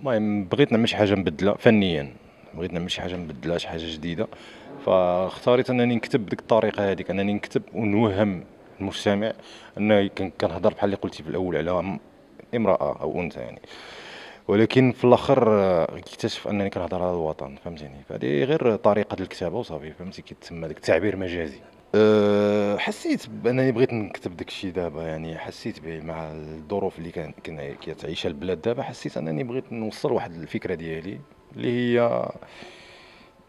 المهم بغيت نعمل شي حاجه مبدله فنيا بغيت نعمل شي حاجه مبدله شي حاجه جديده فاختاريت انني نكتب بديك الطريقه هذيك انني نكتب ونوهم المستمع انه كنهضر بحال اللي قلتي في الاول على امراه او انثى يعني ولكن في الاخر آه، اكتشف انني كنهضر على الوطن فهمتيني فهذه غير طريقه الكتابه وصافي فهمتي كيتسمى داك التعبير مجازي أه، حسيت بانني بغيت نكتب داك الشيء دابا يعني حسيت به مع الظروف اللي كانت كتعيشها البلاد دابا حسيت انني بغيت نوصل واحد الفكره ديالي اللي هي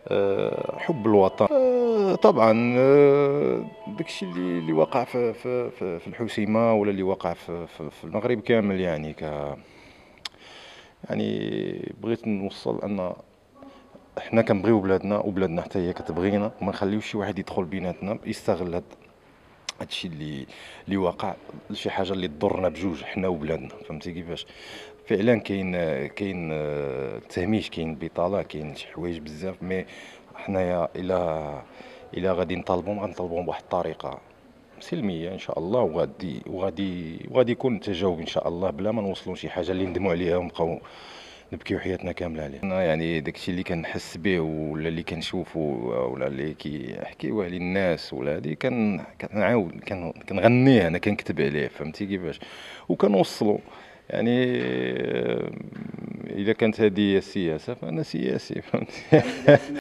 أه، حب الوطن أه، طبعا داك داكشي اللي اللي وقع في في في الحسيمه ولا اللي وقع في, في المغرب كامل يعني ك يعني بغيت نوصل ان حنا كنبغيو بلادنا وبلادنا حتى هي كتبغينا وما نخليوش شي واحد يدخل بيناتنا يستغل هاد هادشي اللي اللي واقع شي حاجه اللي تضرنا بجوج حنا وبلادنا فهمتي كيفاش فعلا كاين كاين التهميش آه، كاين بطاله كاين شي حوايج بزاف مي حنايا الا الى غادي نطالبهم غنطالبهم بواحد الطريقه سلميه ان شاء الله وغادي وغادي وغادي يكون التجاوب ان شاء الله بلا ما نوصلوا شي حاجه اللي ندموا عليها ونبقاو نبكيو حياتنا كامله عليه انا يعني داكشي اللي كنحس به ولا اللي كنشوفه ولا اللي كيحكيوه الناس ولا هذه كن كنعاود كنغنيه انا كنكتب عليه فهمتي كيفاش وكنوصلو يعني اذا كانت هذه هي السياسه فانا سياسي فهمتي